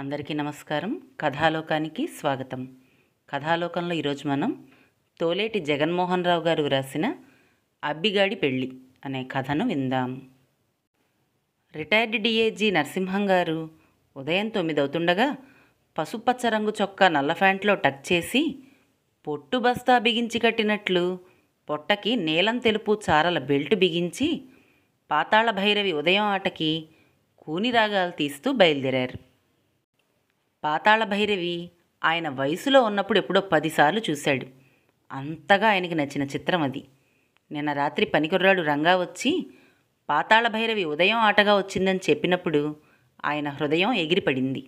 అందరికీ నమస్కారం కథాలోకానికి స్వాగతం కథాలోకంలో ఈరోజు మనం తోలేటి జగన్మోహన్ రావు గారు రాసిన అబ్బిగాడి పెళ్ళి అనే కథను విందాం రిటైర్డ్ డిఏజీ నరసింహం గారు ఉదయం తొమ్మిది అవుతుండగా పసుపచ్చ రంగు చొక్కా నల్ల ఫ్యాంట్లో టక్ చేసి పొట్టు బస్తా బిగించి కట్టినట్లు పొట్టకి నీలం తెలుపు చారల బెల్ట్ బిగించి పాతాళ భైరవి ఉదయం ఆటకి కూని రాగాలు తీస్తూ బయలుదేరారు పాతాళ భైరవి ఆయన వయసులో ఉన్నప్పుడు ఎప్పుడో పదిసార్లు చూశాడు అంతగా ఆయనకి నచ్చిన చిత్రం అది నిన్న రాత్రి పనికొర్రాడు రంగా వచ్చి పాతాళ భైరవి ఉదయం ఆటగా వచ్చిందని చెప్పినప్పుడు ఆయన హృదయం ఎగిరిపడింది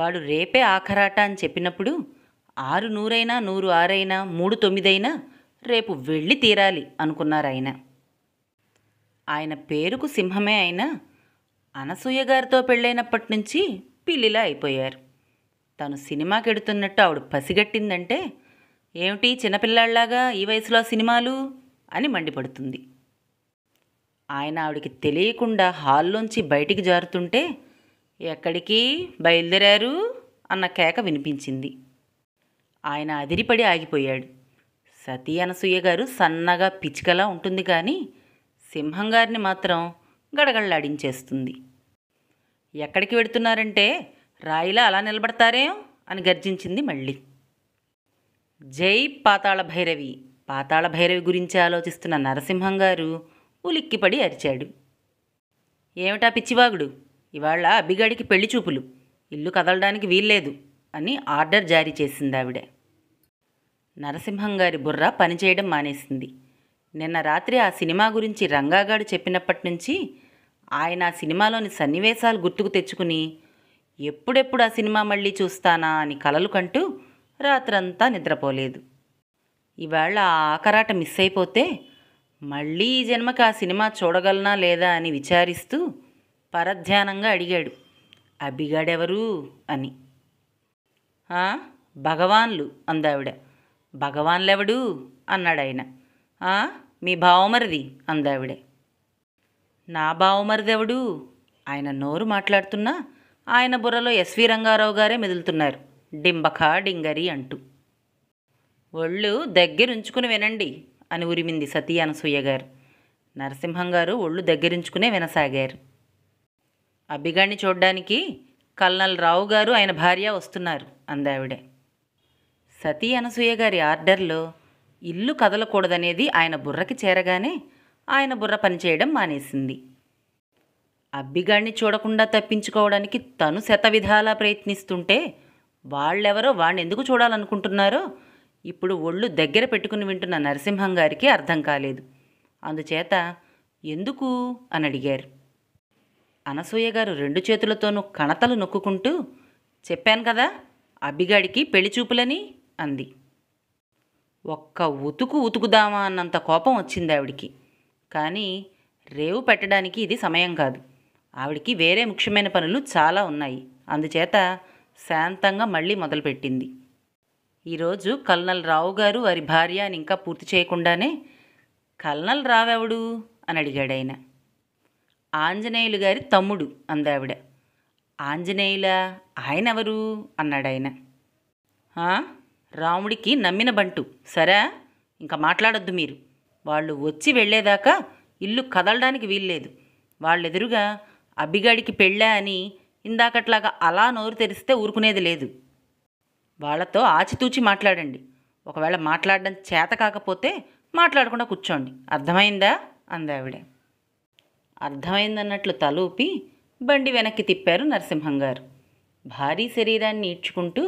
వాడు రేపే ఆఖరాట అని చెప్పినప్పుడు ఆరు నూరైనా నూరు ఆరైనా మూడు తొమ్మిదైనా రేపు వెళ్ళి తీరాలి అనుకున్నారు ఆయన ఆయన పేరుకు సింహమే అయినా అనసూయ గారితో పెళ్ళైనప్పటి నుంచి పిల్లిలా అయిపోయారు తను సినిమాకి వెడుతున్నట్టు ఆవిడ పసిగట్టిందంటే ఏమిటి చిన్నపిల్లాళ్లాగా ఈ వయసులో సినిమాలు అని మండిపడుతుంది ఆయన ఆవిడికి తెలియకుండా హాల్లోంచి బయటికి జారుతుంటే ఎక్కడికి బయలుదేరారు అన్న కేక వినిపించింది ఆయన అదిరిపడి ఆగిపోయాడు సతీ అనసూయ గారు సన్నగా పిచ్చికలా ఉంటుంది కానీ సింహం గారిని మాత్రం గడగడలాడించేస్తుంది ఎక్కడికి వెడుతున్నారంటే రాయిలా అలా నిలబడతారేం అని గర్జించింది మళ్ళీ జై పాతాళ భైరవి పాతాళ భైరవి గురించి ఆలోచిస్తున్న నరసింహం గారు ఉలిక్కిపడి అరిచాడు ఏమిటా పిచ్చివాగుడు ఇవాళ అబ్బిగాడికి పెళ్లి చూపులు ఇల్లు కదలడానికి వీల్లేదు అని ఆర్డర్ జారీ చేసింది ఆవిడ నరసింహం గారి బుర్ర పనిచేయడం మానేసింది నిన్న రాత్రి ఆ సినిమా గురించి రంగాగాడు చెప్పినప్పటి నుంచి ఆయన సినిమాలోని సన్నివేశాలు గుర్తుకు తెచ్చుకుని ఎప్పుడెప్పుడు ఆ సినిమా మళ్ళీ చూస్తానా అని కలలు కంటూ రాత్రంతా నిద్రపోలేదు ఇవాళ ఆ ఆకరాట మిస్ అయిపోతే మళ్ళీ ఈ జన్మకి ఆ సినిమా చూడగలనా లేదా అని విచారిస్తూ పరధ్యానంగా అడిగాడు అబిగాడెవరు అని భగవాన్లు అందావిడ భగవాన్లెవడు అన్నాడు ఆయన మీ భావమరిది అందావిడే నా బావమరిదెవడు ఆయన నోరు మాట్లాడుతున్నా ఆయన బుర్రలో ఎస్వి రంగారావు గారే మెదులుతున్నారు డింబకా డింగరి అంటూ ఒళ్ళు దగ్గరుంచుకుని వినండి అని ఉరిమింది సతీ అనసూయ గారు నరసింహం గారు ఒళ్ళు దగ్గరించుకునే వినసాగారు అభిగాణి చూడ్డానికి కల్నల్ రావు గారు ఆయన భార్య వస్తున్నారు అందావిడే సతీ అనసూయ గారి ఆర్డర్లో ఇల్లు కదలకూడదనేది ఆయన బుర్రకి చేరగానే ఆయన బుర్ర పనిచేయడం మానేసింది అబ్బిగాడిని చూడకుండా తప్పించుకోవడానికి తను శతవిధాలా ప్రయత్నిస్తుంటే వాళ్ళెవరో ఎందుకు చూడాలనుకుంటున్నారో ఇప్పుడు ఒళ్ళు దగ్గర పెట్టుకుని వింటున్న నరసింహం గారికి అర్థం కాలేదు అందుచేత ఎందుకు అని అడిగారు అనసూయ గారు రెండు చేతులతోనూ కణతలు నొక్కుంటూ చెప్పాను కదా అబ్బిగాడికి పెళ్లి చూపులని అంది ఒక్క ఉతుకు ఉతుకుదామా అన్నంత కోపం వచ్చింది ఆవిడికి కానీ రేవు పెట్టడానికి ఇది సమయం కాదు ఆవిడికి వేరే ముఖ్యమైన పనులు చాలా ఉన్నాయి అందుచేత శాంతంగా మళ్ళీ మొదలుపెట్టింది ఈరోజు కల్నల్ రావు గారు వారి భార్య అని ఇంకా పూర్తి చేయకుండానే కల్నల్ రావెవడు అని అడిగాడు ఆయన ఆంజనేయులు గారి తమ్ముడు అందావిడ ఆంజనేయుల ఆయనెవరు అన్నాడాయన రాముడికి నమ్మిన బంటు సరే ఇంకా మాట్లాడొద్దు మీరు వాళ్ళు వచ్చి వెళ్ళేదాకా ఇల్లు కదలడానికి వీల్లేదు వాళ్ళెదురుగా అబ్బిగాడికి పెళ్ళా అని ఇందాకట్లాగా అలా నోరు తెరిస్తే ఊరుకునేది లేదు వాళ్లతో ఆచితూచి మాట్లాడండి ఒకవేళ మాట్లాడడం చేత కాకపోతే మాట్లాడకుండా కూర్చోండి అర్థమైందా అందావిడ అర్థమైందన్నట్లు తలూపి బండి వెనక్కి తిప్పారు నరసింహం గారు భారీ శరీరాన్ని ఈడ్చుకుంటూ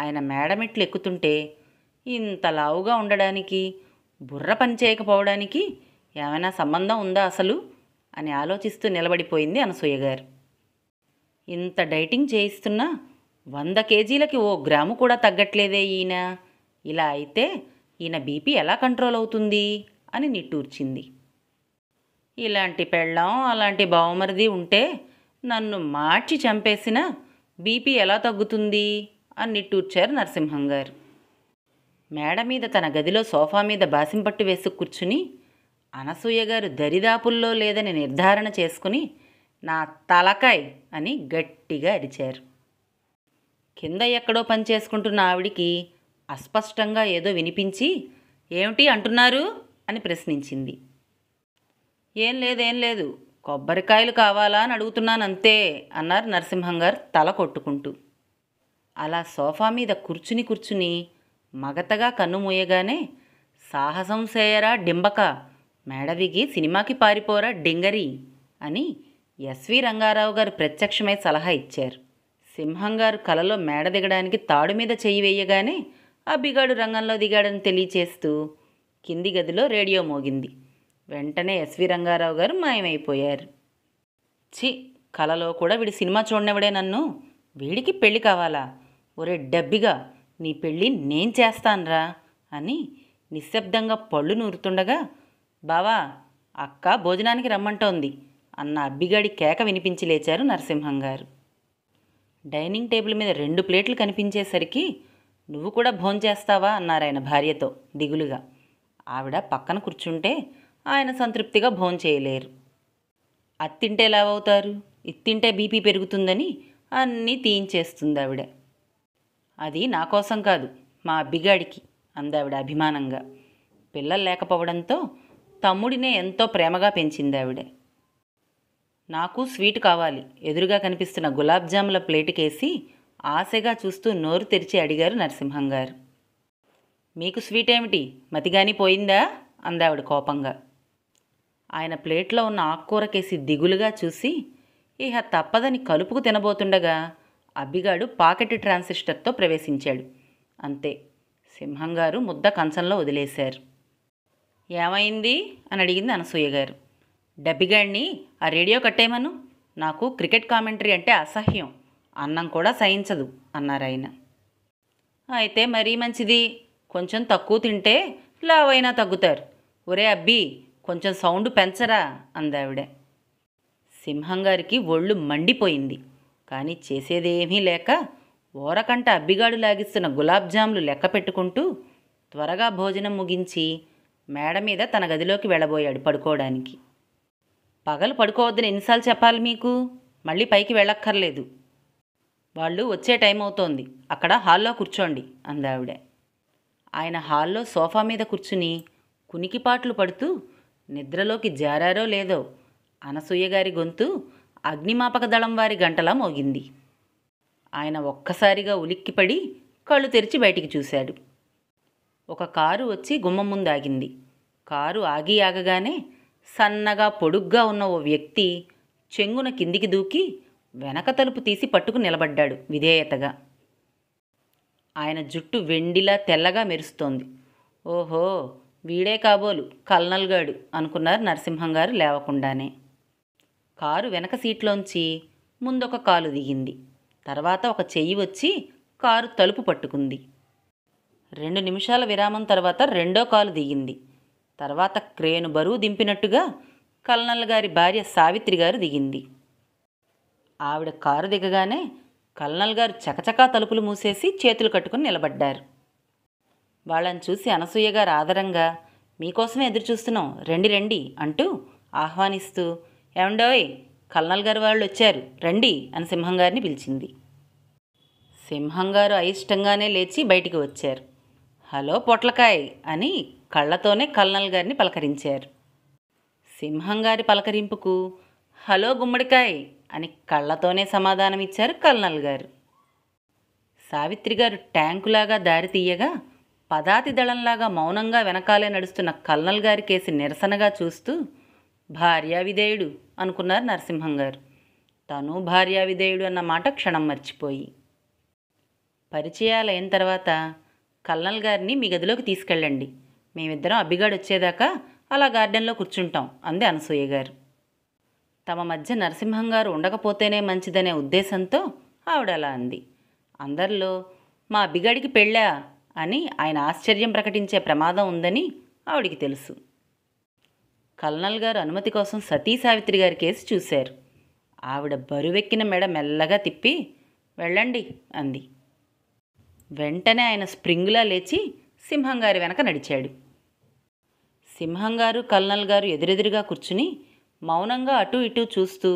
ఆయన మేడమెట్లు ఎక్కుతుంటే ఇంత లావుగా ఉండడానికి బుర్ర పనిచేయకపోవడానికి ఏమైనా సంబంధం ఉందా అసలు అని ఆలోచిస్తూ నిలబడిపోయింది అనసూయ గారు ఇంత డైటింగ్ చేయిస్తున్నా వంద కేజీలకి ఓ గ్రాము కూడా తగ్గట్లేదే ఈయన ఇలా అయితే ఈయన బీపీ ఎలా కంట్రోల్ అవుతుంది అని నిట్టూర్చింది ఇలాంటి పెళ్ళం అలాంటి బావమరిది ఉంటే నన్ను మార్చి చంపేసిన బీపీ ఎలా తగ్గుతుంది అని నిట్టూర్చారు నరసింహం గారు మేడ మీద తన గదిలో సోఫా మీద బాసింపట్టు వేసి కూర్చుని అనసూయగారు దరిదాపుల్లో లేదని నిర్ధారణ చేసుకుని నా తలకాయ్ అని గట్టిగా అరిచారు కింద ఎక్కడో పనిచేసుకుంటున్న ఆవిడికి అస్పష్టంగా ఏదో వినిపించి ఏమిటి అంటున్నారు అని ప్రశ్నించింది ఏం లేదేం లేదు కొబ్బరికాయలు కావాలా అని అడుగుతున్నాను అంతే అన్నారు నరసింహం గారు తల కొట్టుకుంటూ అలా సోఫా మీద కూర్చుని కూర్చుని మగతగా కన్నుమూయగానే సాహసం సేయరా డింబక మేడవిగి సినిమాకి పారిపోరా డింగరి అని ఎస్వి రంగారావు గారు ప్రత్యక్షమై సలహా ఇచ్చారు సింహం గారు కలలో మేడ దిగడానికి తాడు మీద చెయ్యి వేయగానే ఆ బిగాడు రంగంలో దిగాడని తెలియచేస్తూ కింది గదిలో రేడియో మోగింది వెంటనే ఎస్వి రంగారావు గారు మాయమైపోయారు చి కలలో కూడా వీడి సినిమా చూడనివడే నన్ను వీడికి పెళ్ళి కావాలా ఒరే డబ్బిగా నీ పెళ్ళి నేను చేస్తానరా అని నిశ్శబ్దంగా పళ్ళు నూరుతుండగా బావా అక్క భోజనానికి రమ్మంటోంది అన్న అబ్బిగాడి కేక వినిపించి లేచారు నరసింహం గారు డైనింగ్ టేబుల్ మీద రెండు ప్లేట్లు కనిపించేసరికి నువ్వు కూడా భోంచేస్తావా అన్నారాయన భార్యతో దిగులుగా ఆవిడ పక్కన కూర్చుంటే ఆయన సంతృప్తిగా భోంచేయలేరు అత్తింటే లావవుతారు ఇత్తింటే బీపీ పెరుగుతుందని అన్నీ తీయించేస్తుంది ఆవిడ అది నా కోసం కాదు మా అబ్బిగాడికి అందావిడ అభిమానంగా పిల్లలు లేకపోవడంతో తమ్ముడినే ఎంతో ప్రేమగా పెంచింది ఆవిడ నాకు స్వీట్ కావాలి ఎదురుగా కనిపిస్తున్న గులాబ్ జాముల ప్లేటుకేసి ఆశగా చూస్తూ నోరు తెరిచి అడిగారు నరసింహం గారు మీకు స్వీట్ ఏమిటి మతిగాని పోయిందా అందావిడ కోపంగా ఆయన ప్లేట్లో ఉన్న ఆకుకూరకేసి దిగులుగా చూసి ఇహ తప్పదని కలుపుకు తినబోతుండగా అబ్బిగాడు పాకెట్ ట్రాన్సిస్టర్తో ప్రవేశించాడు అంతే సింహంగారు ముద్ద కంచంలో వదిలేశారు ఏమైంది అని అడిగింది అనసూయ గారు డబ్బిగాడిని ఆ రేడియో కట్టేమను నాకు క్రికెట్ కామెంటరీ అంటే అసహ్యం అన్నం కూడా సహించదు అన్నారాయన అయితే మరీ మంచిది కొంచెం తక్కువ తింటే లావైనా తగ్గుతారు ఒరే అబ్బి కొంచెం సౌండ్ పెంచరా అందావిడ సింహంగారికి ఒళ్ళు మండిపోయింది కానీ చేసేదేమీ లేక ఓరకంట అబ్బిగాడు లాగిస్తున్న గులాబ్జాములు లెక్క పెట్టుకుంటూ త్వరగా భోజనం ముగించి మేడ మీద తన గదిలోకి వెళ్ళబోయాడు పడుకోవడానికి పగలు పడుకోవద్దని ఎన్నిసార్లు చెప్పాలి మీకు మళ్ళీ పైకి వెళ్ళక్కర్లేదు వాళ్ళు వచ్చే టైం అవుతోంది అక్కడ హాల్లో కూర్చోండి అందావిడ ఆయన హాల్లో సోఫా మీద కూర్చుని కునికిపాట్లు పడుతూ నిద్రలోకి జారారో లేదో అనసూయగారి గొంతు అగ్నిమాపక దళం వారి గంటలా మోగింది ఆయన ఒక్కసారిగా ఉలిక్కిపడి కళ్ళు తెరిచి బయటికి చూశాడు ఒక కారు వచ్చి గుమ్మం ముందు ఆగింది కారు ఆగి ఆగగానే సన్నగా పొడుగ్గా ఉన్న ఓ వ్యక్తి చెంగున కిందికి దూకి వెనక తలుపు తీసి పట్టుకు నిలబడ్డాడు విధేయతగా ఆయన జుట్టు వెండిలా తెల్లగా మెరుస్తోంది ఓహో వీడే కాబోలు కల్నల్గాడు అనుకున్నారు నరసింహం గారు లేవకుండానే కారు వెనక సీట్లోంచి ముందొక కాలు దిగింది తర్వాత ఒక చెయ్యి వచ్చి కారు తలుపు పట్టుకుంది రెండు నిమిషాల విరామం తర్వాత రెండో కాలు దిగింది తర్వాత క్రేను బరువు దింపినట్టుగా కల్నల్ గారి భార్య సావిత్రి గారు దిగింది ఆవిడ కారు దిగగానే కల్నల్ గారు చకచకా తలుపులు మూసేసి చేతులు కట్టుకుని నిలబడ్డారు వాళ్ళని చూసి అనసూయ గారు ఆదరంగా మీకోసమే ఎదురు చూస్తున్నాం రండి రండి అంటూ ఆహ్వానిస్తూ ఏమండోయ్ కల్నల్ గారు వాళ్ళు వచ్చారు రండి అని సింహం గారిని పిలిచింది సింహం గారు అయిష్టంగానే లేచి బయటికి వచ్చారు హలో పొట్లకాయ్ అని కళ్ళతోనే కల్నల్ గారిని పలకరించారు సింహం గారి పలకరింపుకు హలో గుమ్మడికాయ్ అని కళ్ళతోనే సమాధానం ఇచ్చారు కల్నల్ గారు సావిత్రి గారు ట్యాంకులాగా దారి తీయగా పదాతి దళంలాగా మౌనంగా వెనకాలే నడుస్తున్న కల్నల్ గారి కేసి నిరసనగా చూస్తూ భార్యా విధేయుడు అనుకున్నారు నరసింహం గారు తను భార్యా విధేయుడు అన్న మాట క్షణం మర్చిపోయి పరిచయాలు అయిన తర్వాత కల్నల్ గారిని మీ గదిలోకి తీసుకెళ్ళండి మేమిద్దరం అబ్బిగాడు వచ్చేదాకా అలా గార్డెన్లో కూర్చుంటాం అంది అనసూయ గారు తమ మధ్య నరసింహం గారు ఉండకపోతేనే మంచిదనే ఉద్దేశంతో ఆవిడ అలా అంది అందరిలో మా అబ్బిగాడికి పెళ్ళా అని ఆయన ఆశ్చర్యం ప్రకటించే ప్రమాదం ఉందని ఆవిడికి తెలుసు కల్నల్ గారు అనుమతి కోసం సతీ సావిత్రి గారి కేసు చూశారు ఆవిడ బరువెక్కిన మెడ మెల్లగా తిప్పి వెళ్ళండి అంది వెంటనే ఆయన స్ప్రింగులా లేచి సింహంగారి వెనక నడిచాడు సింహంగారు కల్నల్ గారు ఎదురెదురుగా కూర్చుని మౌనంగా అటూ ఇటూ చూస్తూ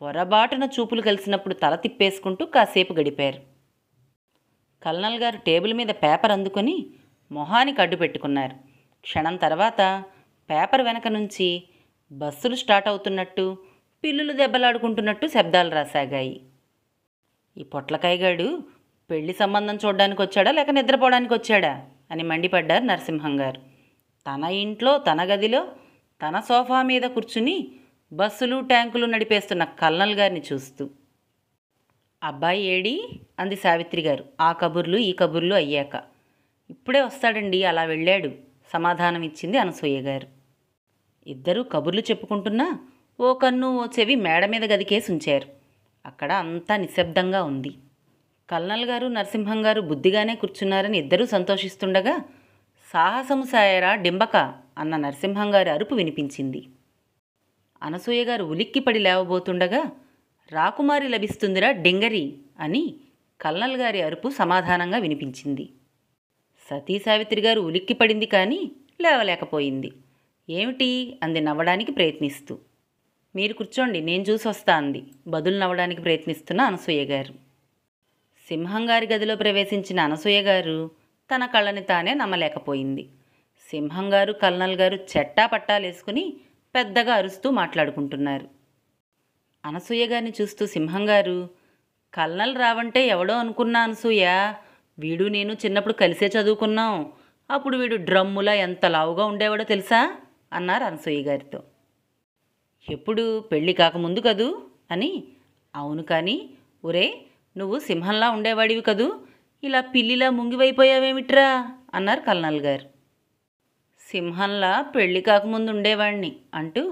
పొరబాటున చూపులు కలిసినప్పుడు తల తిప్పేసుకుంటూ కాసేపు గడిపారు కల్నల్ గారు టేబుల్ మీద పేపర్ అందుకొని మొహానికి అడ్డు పెట్టుకున్నారు క్షణం తర్వాత పేపర్ వెనక నుంచి బస్సులు స్టార్ట్ అవుతున్నట్టు పిల్లులు దెబ్బలాడుకుంటున్నట్టు శబ్దాలు రాసాగాయి ఈ పొట్లకాయగాడు పెళ్లి సంబంధం చూడడానికి వచ్చాడా లేక నిద్రపోవడానికి వచ్చాడా అని మండిపడ్డారు నరసింహం గారు తన ఇంట్లో తన గదిలో తన సోఫా మీద కూర్చుని బస్సులు ట్యాంకులు నడిపేస్తున్న కల్నల్ గారిని చూస్తూ అబ్బాయి ఏడి అంది సావిత్రి గారు ఆ కబుర్లు ఈ కబుర్లు అయ్యాక ఇప్పుడే వస్తాడండి అలా వెళ్ళాడు సమాధానం ఇచ్చింది అనసూయ గారు ఇద్దరూ కబుర్లు చెప్పుకుంటున్నా ఓ కన్ను ఓ చెవి మేడ మీద గదికేసి ఉంచారు అక్కడ అంతా నిశ్శబ్దంగా ఉంది కల్నల్ గారు నరసింహం గారు బుద్ధిగానే కూర్చున్నారని ఇద్దరూ సంతోషిస్తుండగా సాహసము సాయరా డింబక అన్న నరసింహం గారి అరుపు వినిపించింది అనసూయ గారు ఉలిక్కిపడి లేవబోతుండగా రాకుమారి లభిస్తుందిరా డింగరి అని కల్నల్ గారి అరుపు సమాధానంగా వినిపించింది సతీ సావిత్రి గారు ఉలిక్కిపడింది కానీ లేవలేకపోయింది ఏమిటి అంది నవ్వడానికి ప్రయత్నిస్తూ మీరు కూర్చోండి నేను చూసి వస్తా అంది బదులు నవ్వడానికి ప్రయత్నిస్తున్న అనసూయ గారు సింహం గారి గదిలో ప్రవేశించిన అనసూయ గారు తన కళ్ళని తానే నమ్మలేకపోయింది సింహం గారు కల్నల్ గారు చెట్టా పట్టాలేసుకుని పెద్దగా అరుస్తూ మాట్లాడుకుంటున్నారు అనసూయ గారిని చూస్తూ సింహం గారు కల్నల్ రావంటే ఎవడో అనుకున్నా అనసూయ వీడు నేను చిన్నప్పుడు కలిసే చదువుకున్నాం అప్పుడు వీడు డ్రమ్ములా ఎంత లావుగా ఉండేవాడో తెలుసా అన్నారు అనసూయ గారితో ఎప్పుడు పెళ్ళి కాకముందు కదూ అని అవును కానీ ఒరే నువ్వు సింహంలా ఉండేవాడివి కదూ ఇలా పిల్లిలా ముంగివైపోయావేమిట్రా అన్నారు కల్నల్ గారు సింహంలా పెళ్ళి కాకముందు ఉండేవాణ్ణి అంటూ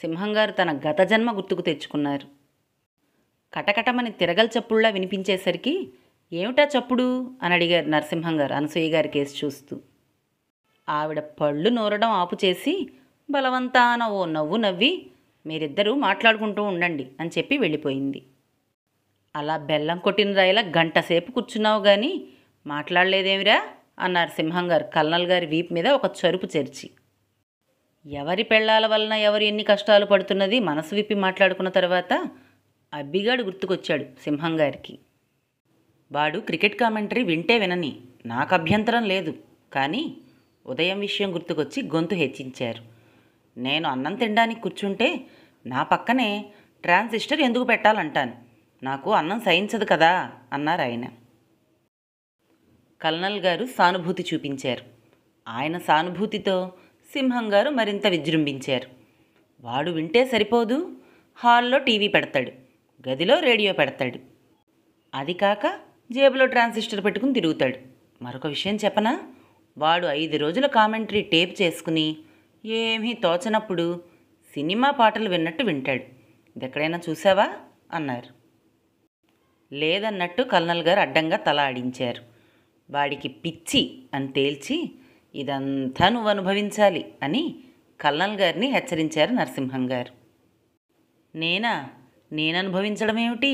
సింహం గారు తన గత జన్మ గుర్తుకు తెచ్చుకున్నారు కటకటమని తిరగల చప్పుళ్లా వినిపించేసరికి ఏమిటా చప్పుడు అని అడిగారు నరసింహం గారు అనసూయ గారి కేసు చూస్తూ ఆవిడ పళ్ళు నూరడం ఆపు చేసి బలవంతాన ఓ నవ్వు నవ్వి మీరిద్దరూ మాట్లాడుకుంటూ ఉండండి అని చెప్పి వెళ్ళిపోయింది అలా బెల్లం కొట్టిన రాయిలా గంట సేపు కూర్చున్నావు కానీ మాట్లాడలేదేమిరా అన్నారు సింహం గారు కల్నల్ గారి వీపు మీద ఒక చరుపు చేర్చి ఎవరి పెళ్ళాల వలన ఎవరు ఎన్ని కష్టాలు పడుతున్నది మనసు విప్పి మాట్లాడుకున్న తర్వాత అబ్బిగాడు గుర్తుకొచ్చాడు సింహం గారికి వాడు క్రికెట్ కామెంటరీ వింటే వినని నాకు అభ్యంతరం లేదు కానీ ఉదయం విషయం గుర్తుకొచ్చి గొంతు హెచ్చించారు నేను అన్నం తినడానికి కూర్చుంటే నా పక్కనే ట్రాన్సిస్టర్ ఎందుకు పెట్టాలంటాను నాకు అన్నం సహించదు కదా అన్నారు ఆయన కల్నల్ గారు సానుభూతి చూపించారు ఆయన సానుభూతితో సింహం గారు మరింత విజృంభించారు వాడు వింటే సరిపోదు హాల్లో టీవీ పెడతాడు గదిలో రేడియో పెడతాడు అది కాక జేబులో ట్రాన్సిస్టర్ పెట్టుకుని తిరుగుతాడు మరొక విషయం చెప్పనా వాడు ఐదు రోజుల కామెంటరీ టేప్ చేసుకుని ఏమీ తోచనప్పుడు సినిమా పాటలు విన్నట్టు వింటాడు ఇది ఎక్కడైనా చూసావా అన్నారు లేదన్నట్టు కల్నల్ గారు అడ్డంగా తల ఆడించారు వాడికి పిచ్చి అని తేల్చి ఇదంతా నువ్వు అనుభవించాలి అని కల్నల్ గారిని హెచ్చరించారు నరసింహం గారు నేనా నేను అనుభవించడం ఏమిటి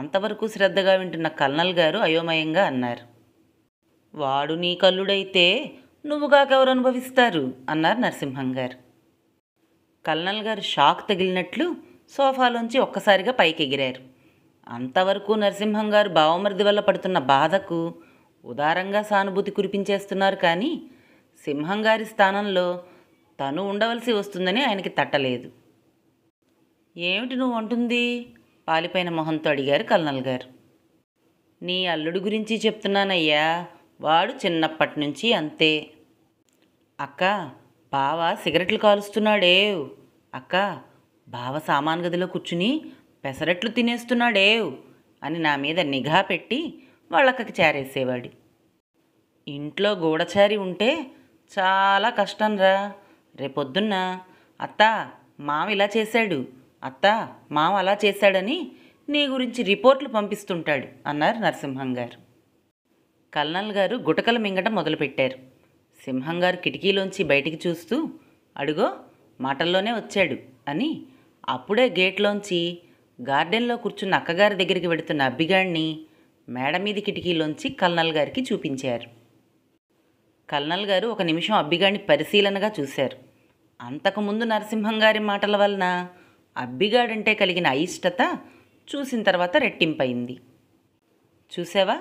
అంతవరకు శ్రద్ధగా వింటున్న కల్నల్ గారు అయోమయంగా అన్నారు వాడు నీ కల్లుడైతే నువ్వుగాకెవరు అనుభవిస్తారు అన్నారు నరసింహం గారు కల్నల్ గారు షాక్ తగిలినట్లు సోఫాలోంచి ఒక్కసారిగా పైకెగిరారు అంతవరకు నరసింహం గారు బావమరిది వల్ల పడుతున్న బాధకు ఉదారంగా సానుభూతి కురిపించేస్తున్నారు కానీ సింహం గారి స్థానంలో తను ఉండవలసి వస్తుందని ఆయనకి తట్టలేదు ఏమిటి నువ్వు అంటుంది పాలిపోయిన మొహంతో అడిగారు కల్నల్ గారు నీ అల్లుడు గురించి చెప్తున్నానయ్యా వాడు చిన్నప్పటి నుంచి అంతే అక్క బావ సిగరెట్లు కాలుస్తున్నాడే అక్క బావ సామాన్ గదిలో కూర్చుని పెసరట్లు తినేస్తున్నాడేవ్ అని నా మీద నిఘా పెట్టి వాళ్ళక్కకి చేరేసేవాడు ఇంట్లో గూడచారి ఉంటే చాలా కష్టంరా రేపొద్దున్న అత్త మామ ఇలా చేశాడు అత్త మామ అలా చేశాడని నీ గురించి రిపోర్ట్లు పంపిస్తుంటాడు అన్నారు నరసింహం గారు కల్నల్ గారు గుటకలు మింగటం మొదలుపెట్టారు సింహం గారు కిటికీలోంచి బయటికి చూస్తూ అడుగో మాటల్లోనే వచ్చాడు అని అప్పుడే గేట్లోంచి గార్డెన్లో కూర్చున్న అక్కగారి దగ్గరికి వెడుతున్న అబ్బిగాడిని మేడ మీద కిటికీలోంచి కల్నల్ గారికి చూపించారు కల్నల్ గారు ఒక నిమిషం అబ్బిగాడిని పరిశీలనగా చూశారు అంతకుముందు నరసింహం గారి మాటల వలన అబ్బిగాడంటే కలిగిన అయిష్టత చూసిన తర్వాత రెట్టింపయింది చూసావా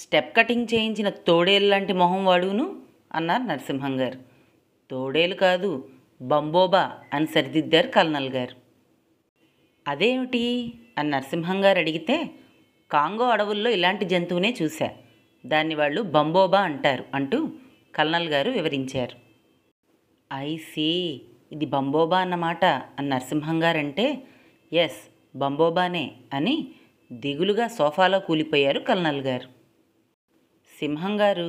స్టెప్ కటింగ్ చేయించిన తోడేలు లాంటి మొహం వాడును అన్నారు నరసింహం గారు తోడేలు కాదు బంబోబా అని సరిదిద్దారు కల్నల్ గారు అదేమిటి అని నరసింహం గారు అడిగితే కాంగో అడవుల్లో ఇలాంటి జంతువునే చూశా దాన్ని వాళ్ళు బంబోబా అంటారు అంటూ కల్నల్ గారు వివరించారు ఐసీ ఇది బంబోబా అన్నమాట అని నరసింహం గారంటే ఎస్ బంబోబానే అని దిగులుగా సోఫాలో కూలిపోయారు కల్నల్ గారు సింహం గారు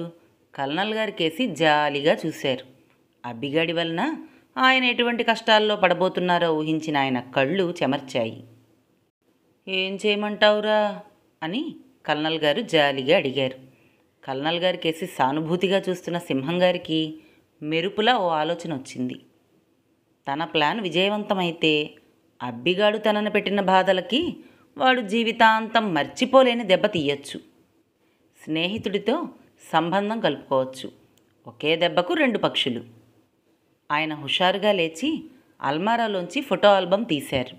కల్నల్ గారికేసి జాలిగా చూశారు అబ్బిగాడి వలన ఆయన ఎటువంటి కష్టాల్లో పడబోతున్నారో ఊహించిన ఆయన కళ్ళు చెమర్చాయి ఏం చేయమంటావురా అని కల్నల్ గారు జాలిగా అడిగారు కల్నల్ గారికేసి సానుభూతిగా చూస్తున్న సింహం గారికి మెరుపులా ఓ ఆలోచన వచ్చింది తన ప్లాన్ విజయవంతమైతే అబ్బిగాడు తనను పెట్టిన బాధలకి వాడు జీవితాంతం మర్చిపోలేని దెబ్బ తీయచ్చు స్నేహితుడితో సంబంధం కలుపుకోవచ్చు ఒకే దెబ్బకు రెండు పక్షులు ఆయన హుషారుగా లేచి అల్మారాలోంచి ఫోటో ఆల్బమ్ తీశారు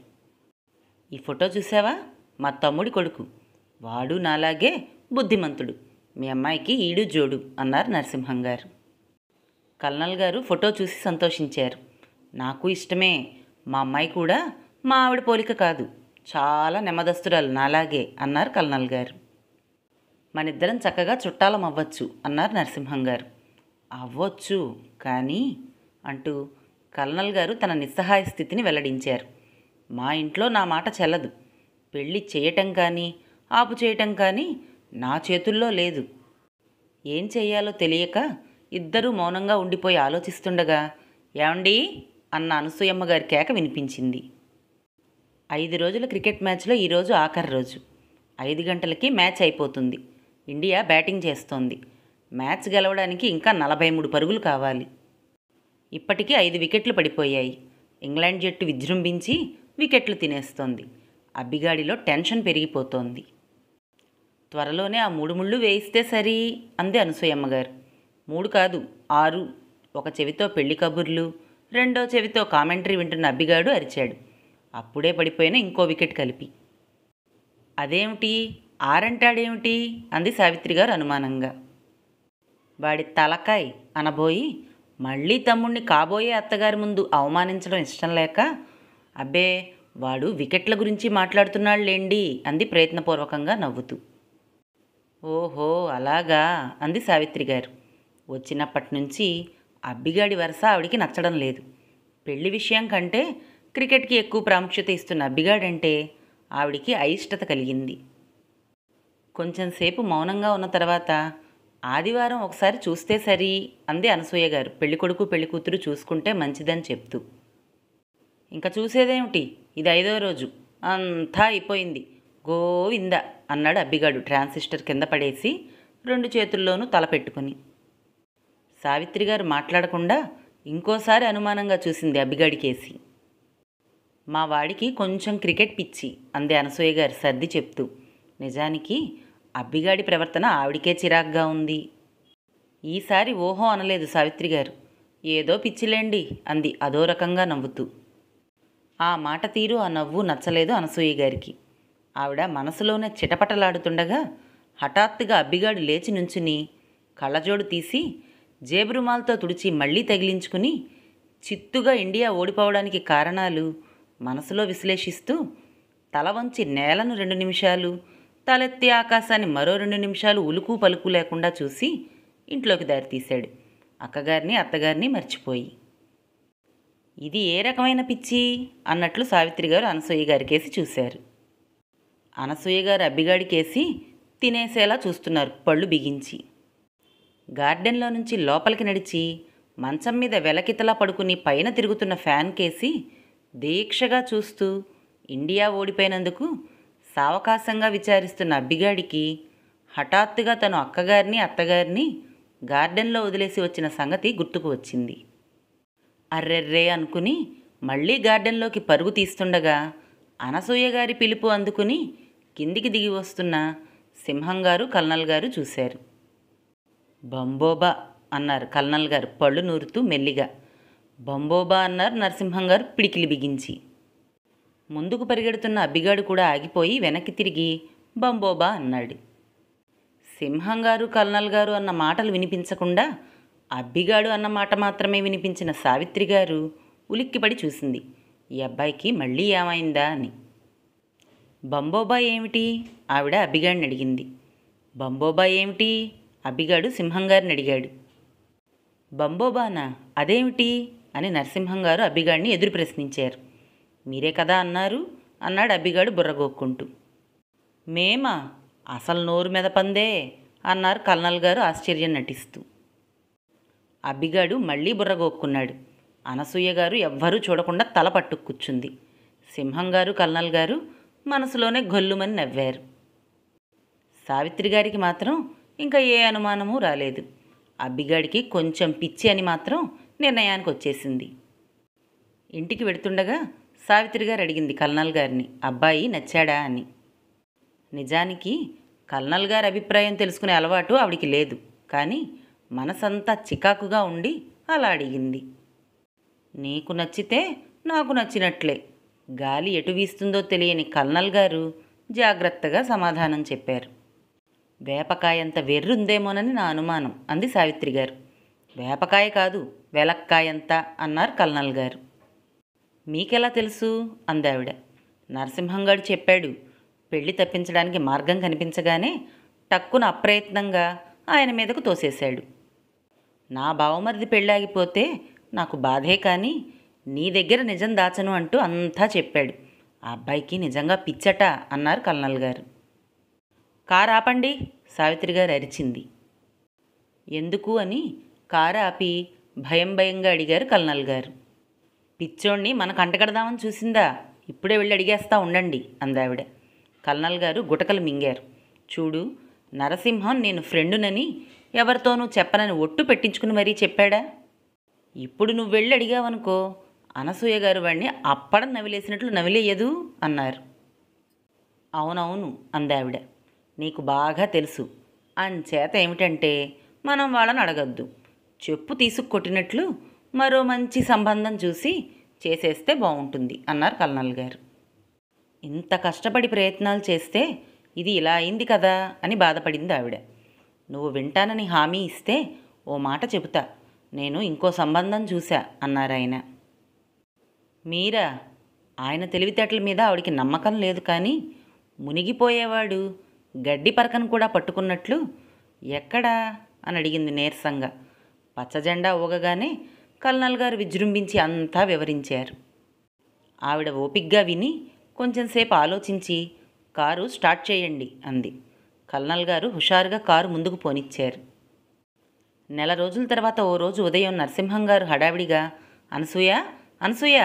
ఈ ఫోటో చూసావా మా తమ్ముడి కొడుకు వాడు నాలాగే బుద్ధిమంతుడు మీ అమ్మాయికి ఈడు జోడు అన్నారు నరసింహం గారు కల్నల్ గారు ఫోటో చూసి సంతోషించారు నాకు ఇష్టమే మా అమ్మాయి కూడా మా ఆవిడ పోలిక కాదు చాలా నెమ్మదస్తురాలు నాలాగే అన్నారు కల్నల్ గారు మనిద్దరం చక్కగా చుట్టాలం అవ్వచ్చు అన్నారు నరసింహం గారు అవ్వచ్చు కానీ అంటూ కల్నల్ గారు తన నిస్సహాయ స్థితిని వెల్లడించారు మా ఇంట్లో నా మాట చెల్లదు పెళ్ళి చేయటం కానీ ఆపు చేయటం కానీ నా చేతుల్లో లేదు ఏం చేయాలో తెలియక ఇద్దరూ మౌనంగా ఉండిపోయి ఆలోచిస్తుండగా ఏమండీ అన్న అనసూయమ్మగారి గారి కేక వినిపించింది ఐదు రోజుల క్రికెట్ మ్యాచ్లో ఈరోజు ఆఖరి రోజు ఐదు గంటలకి మ్యాచ్ అయిపోతుంది ఇండియా బ్యాటింగ్ చేస్తోంది మ్యాచ్ గెలవడానికి ఇంకా నలభై మూడు పరుగులు కావాలి ఇప్పటికీ ఐదు వికెట్లు పడిపోయాయి ఇంగ్లాండ్ జట్టు విజృంభించి వికెట్లు తినేస్తోంది అబ్బిగాడిలో టెన్షన్ పెరిగిపోతోంది త్వరలోనే ఆ మూడు ముళ్ళు వేయిస్తే సరి అంది అనసూయమ్మగారు మూడు కాదు ఆరు ఒక చెవితో పెళ్లి కబుర్లు రెండో చెవితో కామెంటరీ వింటున్న అబ్బిగాడు అరిచాడు అప్పుడే పడిపోయిన ఇంకో వికెట్ కలిపి అదేమిటి ఆరంటాడేమిటి అంది సావిత్రి గారు అనుమానంగా వాడి తలకాయ్ అనబోయి మళ్ళీ తమ్ముణ్ణి కాబోయే అత్తగారి ముందు అవమానించడం ఇష్టం లేక అబ్బే వాడు వికెట్ల గురించి మాట్లాడుతున్నాళ్ళేండి అంది ప్రయత్నపూర్వకంగా నవ్వుతూ ఓహో అలాగా అంది సావిత్రి గారు వచ్చినప్పటి నుంచి అబ్బిగాడి వరుస ఆవిడికి నచ్చడం లేదు పెళ్లి విషయం కంటే క్రికెట్కి ఎక్కువ ప్రాముఖ్యత ఇస్తున్న అబ్బిగాడంటే ఆవిడికి అయిష్టత కలిగింది కొంచెంసేపు మౌనంగా ఉన్న తర్వాత ఆదివారం ఒకసారి చూస్తే సరి అంది అనసూయ గారు పెళ్ళికొడుకు పెళ్ళికూతురు చూసుకుంటే మంచిదని చెప్తూ ఇంకా చూసేదేమిటి ఇది ఐదో రోజు అంతా అయిపోయింది గోవింద అన్నాడు అబ్బిగాడు ట్రాన్సిస్టర్ కింద పడేసి రెండు చేతుల్లోనూ తల పెట్టుకుని సావిత్రి గారు మాట్లాడకుండా ఇంకోసారి అనుమానంగా చూసింది కేసి మా వాడికి కొంచెం క్రికెట్ పిచ్చి అంది అనసూయ గారు సర్ది చెప్తూ నిజానికి అబ్బిగాడి ప్రవర్తన ఆవిడికే చిరాగ్గా ఉంది ఈసారి ఓహో అనలేదు సావిత్రి గారు ఏదో పిచ్చిలేండి అంది అదో రకంగా నవ్వుతూ ఆ మాట తీరు ఆ నవ్వు నచ్చలేదు అనసూయ గారికి ఆవిడ మనసులోనే చిటపటలాడుతుండగా హఠాత్తుగా అబ్బిగాడు లేచి నుంచుని కళ్ళజోడు తీసి జేబురుమాలతో తుడిచి మళ్ళీ తగిలించుకుని చిత్తుగా ఇండియా ఓడిపోవడానికి కారణాలు మనసులో విశ్లేషిస్తూ తల వంచి నేలను రెండు నిమిషాలు తలెత్తి ఆకాశాన్ని మరో రెండు నిమిషాలు ఉలుకు పలుకు లేకుండా చూసి ఇంట్లోకి దారి తీశాడు అక్కగారిని అత్తగారిని మర్చిపోయి ఇది ఏ రకమైన పిచ్చి అన్నట్లు సావిత్రి గారు అనసూయ గారికేసి చూశారు అనసూయ గారు అబ్బిగాడికేసి తినేసేలా చూస్తున్నారు పళ్ళు బిగించి గార్డెన్లో నుంచి లోపలికి నడిచి మంచం మీద వెలకితలా పడుకుని పైన తిరుగుతున్న ఫ్యాన్ కేసి దీక్షగా చూస్తూ ఇండియా ఓడిపోయినందుకు సావకాశంగా విచారిస్తున్న అబ్బిగాడికి హఠాత్తుగా తను అక్కగారిని అత్తగారిని గార్డెన్లో వదిలేసి వచ్చిన సంగతి గుర్తుకు వచ్చింది అర్రెర్రే అనుకుని మళ్ళీ గార్డెన్లోకి పరుగు తీస్తుండగా అనసూయగారి పిలుపు అందుకుని కిందికి దిగి వస్తున్న సింహంగారు కల్నల్ గారు చూశారు బంబోబా అన్నారు కల్నల్ గారు పళ్ళు నూరుతూ మెల్లిగా బంబోబా అన్నారు నరసింహం గారు పిడికిలి బిగించి ముందుకు పరిగెడుతున్న అబ్బిగాడు కూడా ఆగిపోయి వెనక్కి తిరిగి బంబోబా అన్నాడు సింహం గారు కల్నల్ గారు అన్న మాటలు వినిపించకుండా అబ్బిగాడు అన్న మాట మాత్రమే వినిపించిన సావిత్రి గారు ఉలిక్కిపడి చూసింది ఈ అబ్బాయికి మళ్ళీ ఏమైందా అని బంబోబా ఏమిటి ఆవిడ అబ్బిగాడిని అడిగింది బంబోబా ఏమిటి అబ్బిగాడు సింహంగారిని అడిగాడు బంబోబానా అదేమిటి అని నరసింహంగారు అబ్బిగాడిని ఎదురు ప్రశ్నించారు మీరే కదా అన్నారు అన్నాడు అబ్బిగాడు బుర్రగోక్కుంటూ మేమా అసలు నోరు మీద పందే అన్నారు కల్నల్ గారు ఆశ్చర్యం నటిస్తూ అబ్బిగాడు మళ్ళీ బుర్రగోక్కున్నాడు అనసూయ గారు ఎవ్వరూ చూడకుండా తల పట్టు కూర్చుంది సింహం గారు కల్నల్ గారు మనసులోనే గొల్లుమని నవ్వారు సావిత్రి గారికి మాత్రం ఇంకా ఏ అనుమానమూ రాలేదు అబ్బిగాడికి కొంచెం పిచ్చి అని మాత్రం నిర్ణయానికి వచ్చేసింది ఇంటికి వెడుతుండగా సావిత్రి గారు అడిగింది కల్నల్ గారిని అబ్బాయి నచ్చాడా అని నిజానికి కల్నల్ గారి అభిప్రాయం తెలుసుకునే అలవాటు ఆవిడికి లేదు కానీ మనసంతా చికాకుగా ఉండి అలా అడిగింది నీకు నచ్చితే నాకు నచ్చినట్లే గాలి ఎటు వీస్తుందో తెలియని కల్నల్ గారు జాగ్రత్తగా సమాధానం చెప్పారు వేపకాయంత వెర్రుందేమోనని నా అనుమానం అంది సావిత్రి గారు వేపకాయ కాదు వెలక్కాయంత అన్నారు కల్నల్ గారు మీకెలా తెలుసు అందావిడ నరసింహంగాడు చెప్పాడు పెళ్లి తప్పించడానికి మార్గం కనిపించగానే టక్కున అప్రయత్నంగా ఆయన మీదకు తోసేశాడు నా బావమరిది పెళ్ళాగిపోతే నాకు బాధే కానీ నీ దగ్గర నిజం దాచను అంటూ అంతా చెప్పాడు ఆ అబ్బాయికి నిజంగా పిచ్చట అన్నారు కల్నల్ గారు కారు ఆపండి సావిత్రిగారు అరిచింది ఎందుకు అని కారు ఆపి భయం భయంగా అడిగారు కల్నల్ గారు పిచ్చోణ్ణి మన కంటగడదామని చూసిందా ఇప్పుడే వెళ్ళి అడిగేస్తా ఉండండి అందావిడ కల్నల్ గారు గుటకలు మింగారు చూడు నరసింహం నేను ఫ్రెండునని ఎవరితోనూ చెప్పనని ఒట్టు పెట్టించుకుని మరీ చెప్పాడా ఇప్పుడు నువ్వు వెళ్ళి అడిగావనుకో అనసూయ గారు వాడిని అప్పడం నవిలేసినట్లు నవిలేయదు అన్నారు అవునవును అందావిడ నీకు బాగా తెలుసు అంచేత ఏమిటంటే మనం వాళ్ళని అడగద్దు చెప్పు తీసుకొట్టినట్లు మరో మంచి సంబంధం చూసి చేసేస్తే బాగుంటుంది అన్నారు కల్నల్ గారు ఇంత కష్టపడి ప్రయత్నాలు చేస్తే ఇది ఇలా అయింది కదా అని బాధపడింది ఆవిడ నువ్వు వింటానని హామీ ఇస్తే ఓ మాట చెబుతా నేను ఇంకో సంబంధం చూశా అన్నారు ఆయన మీరా ఆయన తెలివితేటల మీద ఆవిడికి నమ్మకం లేదు కానీ మునిగిపోయేవాడు గడ్డి పరకను కూడా పట్టుకున్నట్లు ఎక్కడా అని అడిగింది నీరసంగా పచ్చజెండా ఊగగానే కల్నల్ గారు విజృంభించి అంతా వివరించారు ఆవిడ ఓపిగ్గా విని కొంచెంసేపు ఆలోచించి కారు స్టార్ట్ చేయండి అంది కల్నల్ గారు హుషారుగా కారు ముందుకు పోనిచ్చారు నెల రోజుల తర్వాత ఓ రోజు ఉదయం నరసింహం గారు హడావిడిగా అనసూయ అనసూయ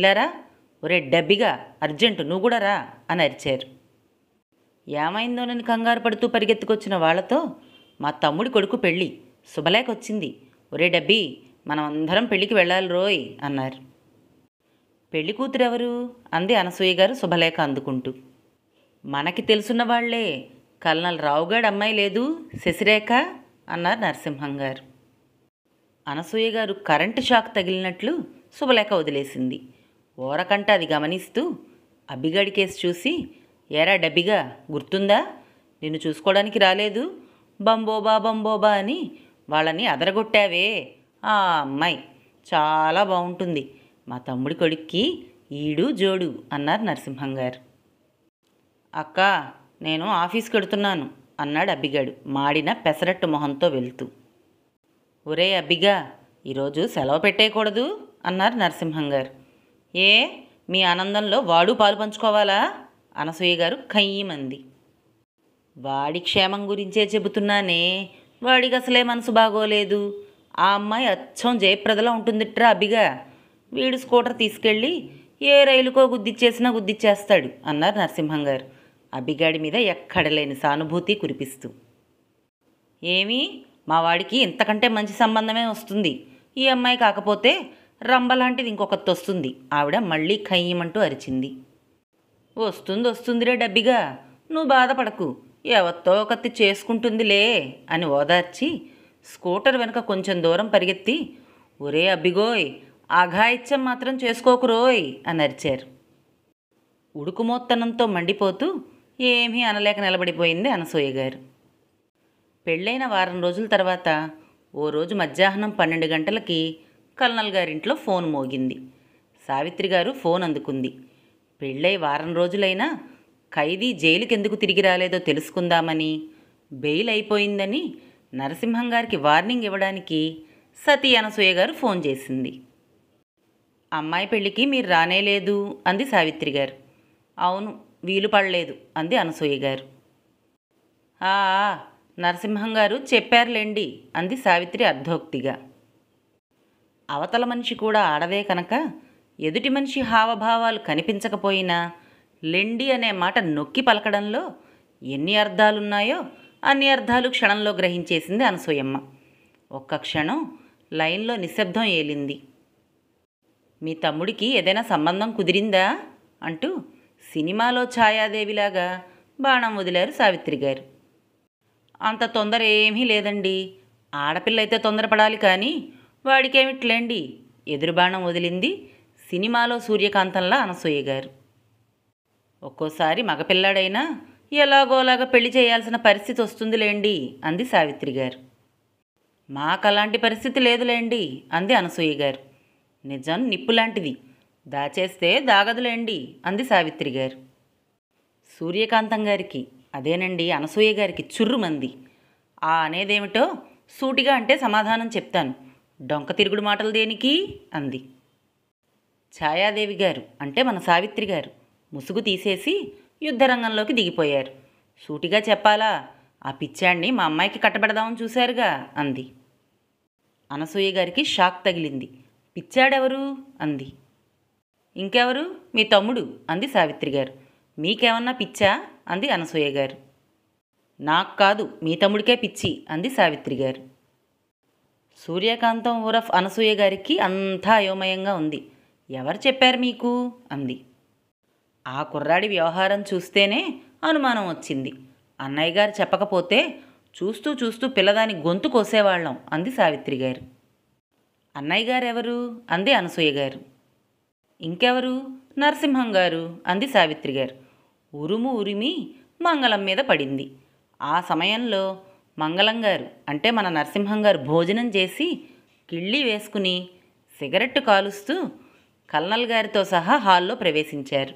ఇలారా ఒరే డబ్బిగా అర్జెంటు నువ్వు కూడా రా అని అరిచారు ఏమైందోనని కంగారు పడుతూ పరిగెత్తుకొచ్చిన వాళ్లతో మా తమ్ముడి కొడుకు పెళ్ళి శుభలేకొచ్చింది ఒరే డబ్బీ మనమందరం పెళ్ళికి వెళ్ళాలి రోయ్ అన్నారు పెళ్లి కూతురెవరు అంది అనసూయ గారు శుభలేఖ అందుకుంటూ మనకి తెలుసున్న వాళ్లే కల్నల్ రావుగాడు అమ్మాయి లేదు శశిరేఖ అన్నారు నరసింహం గారు అనసూయ గారు కరెంటు షాక్ తగిలినట్లు శుభలేఖ వదిలేసింది ఓరకంట అది గమనిస్తూ అబ్బిగాడి కేసు చూసి ఏరా డబ్బిగా గుర్తుందా నిన్ను చూసుకోవడానికి రాలేదు బంబోబా బంబోబా అని వాళ్ళని అదరగొట్టావే ఆ అమ్మాయి చాలా బాగుంటుంది మా తమ్ముడి కొడుక్కి ఈడు జోడు అన్నారు నరసింహం గారు అక్క నేను ఆఫీస్కి వెడుతున్నాను అన్నాడు అబ్బిగాడు మాడిన పెసరట్టు మొహంతో వెళ్తూ ఒరే అబ్బిగా ఈరోజు సెలవు పెట్టేయకూడదు అన్నారు నరసింహం గారు ఏ మీ ఆనందంలో వాడు పాలు పంచుకోవాలా అనసూయ గారు ఖయ్యమంది వాడి క్షేమం గురించే చెబుతున్నానే వాడికి అసలే మనసు బాగోలేదు ఆ అమ్మాయి అచ్చం జయప్రదలా ఉంటుందిట్రా అబిగా వీడు స్కూటర్ తీసుకెళ్ళి ఏ రైలుకో గుద్దిచ్చేసినా గుద్దిచ్చేస్తాడు అన్నారు నరసింహం గారు అబిగాడి మీద ఎక్కడలేని సానుభూతి కురిపిస్తూ ఏమి మా వాడికి ఇంతకంటే మంచి సంబంధమే వస్తుంది ఈ అమ్మాయి కాకపోతే రంబ లాంటిది ఇంకొకటి వస్తుంది ఆవిడ మళ్ళీ ఖయ్యమంటూ అరిచింది వస్తుంది వస్తుందిరే డబ్బిగా నువ్వు బాధపడకు ఎవత్తో ఒకత్తి చేసుకుంటుందిలే అని ఓదార్చి స్కూటర్ వెనుక కొంచెం దూరం పరిగెత్తి ఒరే అబ్బిగోయ్ అఘాయిత్యం మాత్రం చేసుకోకురోయ్ అని అరిచారు ఉడుకుమోత్తనంతో మండిపోతూ ఏమీ అనలేక నిలబడిపోయింది అనసూయ గారు పెళ్ళైన వారం రోజుల తర్వాత ఓ రోజు మధ్యాహ్నం పన్నెండు గంటలకి కల్నల్ గారింట్లో ఫోన్ మోగింది సావిత్రి గారు ఫోన్ అందుకుంది పెళ్ళై వారం రోజులైనా ఖైదీ జైలుకెందుకు తిరిగి రాలేదో తెలుసుకుందామని బెయిల్ అయిపోయిందని నరసింహం గారికి వార్నింగ్ ఇవ్వడానికి సతీ అనసూయ గారు ఫోన్ చేసింది అమ్మాయి పెళ్ళికి మీరు రానేలేదు అంది సావిత్రి గారు అవును వీలు పడలేదు అంది అనసూయ గారు ఆ నరసింహం గారు చెప్పారులేండి అంది సావిత్రి అర్ధోక్తిగా అవతల మనిషి కూడా ఆడదే కనుక ఎదుటి మనిషి హావభావాలు కనిపించకపోయినా లెండి అనే మాట నొక్కి పలకడంలో ఎన్ని అర్థాలున్నాయో అన్ని అర్థాలు క్షణంలో గ్రహించేసింది అనసూయమ్మ ఒక్క క్షణం లైన్లో నిశ్శబ్దం ఏలింది మీ తమ్ముడికి ఏదైనా సంబంధం కుదిరిందా అంటూ సినిమాలో ఛాయాదేవిలాగా బాణం వదిలారు సావిత్రి గారు అంత తొందర ఏమీ లేదండి ఆడపిల్ల అయితే తొందరపడాలి కానీ వాడికేమిట్లేండి ఎదురు బాణం వదిలింది సినిమాలో సూర్యకాంతంలా అనసూయ గారు ఒక్కోసారి మగపిల్లాడైనా ఎలాగోలాగా పెళ్లి చేయాల్సిన పరిస్థితి వస్తుందిలేండి అంది సావిత్రి గారు మాకలాంటి పరిస్థితి లేదులేండి అంది అనసూయ గారు నిజం నిప్పు లాంటిది దాచేస్తే దాగదులేండి అంది సావిత్రి గారు సూర్యకాంతం గారికి అదేనండి అనసూయ గారికి చుర్రుమంది ఆ అనేదేమిటో సూటిగా అంటే సమాధానం చెప్తాను డొంక తిరుగుడు మాటలు దేనికి అంది ఛాయాదేవి గారు అంటే మన సావిత్రి గారు ముసుగు తీసేసి యుద్ధరంగంలోకి దిగిపోయారు సూటిగా చెప్పాలా ఆ పిచ్చాణ్ణి మా అమ్మాయికి కట్టబెడదామని చూశారుగా అంది అనసూయ గారికి షాక్ తగిలింది పిచ్చాడెవరు అంది ఇంకెవరు మీ తమ్ముడు అంది సావిత్రి గారు మీకేమన్నా పిచ్చా అంది అనసూయ గారు నాకు కాదు మీ తమ్ముడికే పిచ్చి అంది సావిత్రి గారు సూర్యకాంతం ఊరఫ్ అనసూయ గారికి అంతా అయోమయంగా ఉంది ఎవరు చెప్పారు మీకు అంది ఆ కుర్రాడి వ్యవహారం చూస్తేనే అనుమానం వచ్చింది అన్నయ్య గారు చెప్పకపోతే చూస్తూ చూస్తూ పిల్లదాని గొంతు కోసేవాళ్ళం అంది సావిత్రి గారు అన్నయ్య గారు ఎవరు అంది అనసూయ గారు ఇంకెవరు నరసింహం గారు అంది సావిత్రి గారు ఉరుము ఉరిమి మంగళం మీద పడింది ఆ సమయంలో మంగళం గారు అంటే మన నరసింహం గారు భోజనం చేసి కిళ్ళి వేసుకుని సిగరెట్టు కాలుస్తూ కల్నల్ గారితో సహా హాల్లో ప్రవేశించారు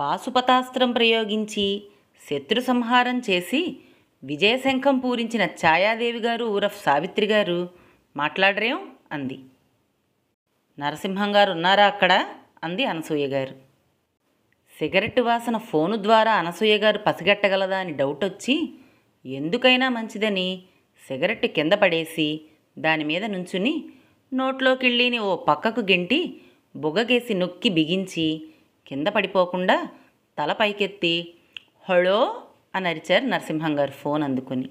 పాశుపతాస్త్రం ప్రయోగించి శత్రు సంహారం చేసి విజయశంఖం పూరించిన ఛాయాదేవి గారు ఊరఫ్ సావిత్రి గారు మాట్లాడరేం అంది నరసింహం గారు ఉన్నారా అక్కడ అంది అనసూయ గారు సిగరెట్ వాసన ఫోను ద్వారా అనసూయ గారు పసిగట్టగలదా అని డౌట్ వచ్చి ఎందుకైనా మంచిదని సిగరెట్ కింద పడేసి దాని మీద నుంచుని నోట్లోకిళ్ళీని ఓ పక్కకు గెంటి బుగగేసి నొక్కి బిగించి కింద పడిపోకుండా తల పైకెత్తి హలో అని అరిచారు నరసింహం గారు ఫోన్ అందుకుని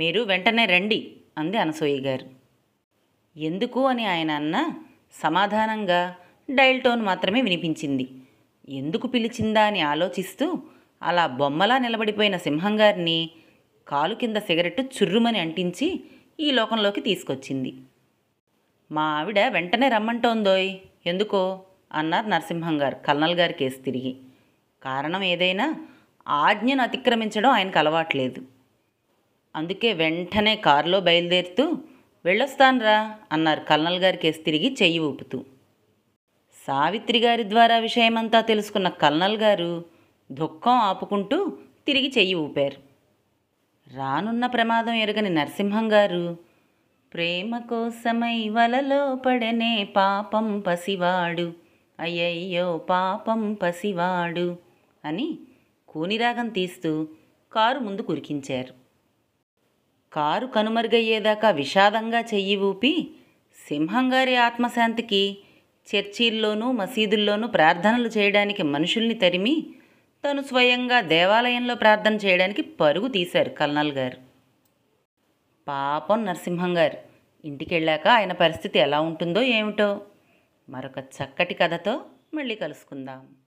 మీరు వెంటనే రండి అంది అనసూయ గారు ఎందుకు అని ఆయన అన్న సమాధానంగా డైల్ టోన్ మాత్రమే వినిపించింది ఎందుకు పిలిచిందా అని ఆలోచిస్తూ అలా బొమ్మలా నిలబడిపోయిన సింహం గారిని కాలు కింద సిగరెట్టు చుర్రుమని అంటించి ఈ లోకంలోకి తీసుకొచ్చింది మా ఆవిడ వెంటనే రమ్మంటోందోయ్ ఎందుకో అన్నారు నరసింహం గారు కల్నల్ గారి కేసు తిరిగి కారణం ఏదైనా ఆజ్ఞను అతిక్రమించడం ఆయనకు అలవాట్లేదు అందుకే వెంటనే కారులో బయలుదేరుతూ వెళ్ళొస్తానరా అన్నారు కల్నల్ గారి కేసు తిరిగి చెయ్యి ఊపుతూ సావిత్రి గారి ద్వారా విషయమంతా తెలుసుకున్న కల్నల్ గారు దుఃఖం ఆపుకుంటూ తిరిగి చెయ్యి ఊపారు రానున్న ప్రమాదం ఎరగని నరసింహం గారు ప్రేమ కోసమై వలలో పడనే పాపం పసివాడు అయ్యయ్యో పాపం పసివాడు అని కూనిరాగం తీస్తూ కారు ముందు కురికించారు కారు కనుమరుగయ్యేదాకా విషాదంగా చెయ్యి ఊపి సింహంగారి ఆత్మశాంతికి చర్చీల్లోనూ మసీదుల్లోనూ ప్రార్థనలు చేయడానికి మనుషుల్ని తరిమి తను స్వయంగా దేవాలయంలో ప్రార్థన చేయడానికి పరుగు తీశారు కల్నల్ గారు పాపం నరసింహం గారు ఇంటికి వెళ్ళాక ఆయన పరిస్థితి ఎలా ఉంటుందో ఏమిటో మరొక చక్కటి కథతో మళ్ళీ కలుసుకుందాం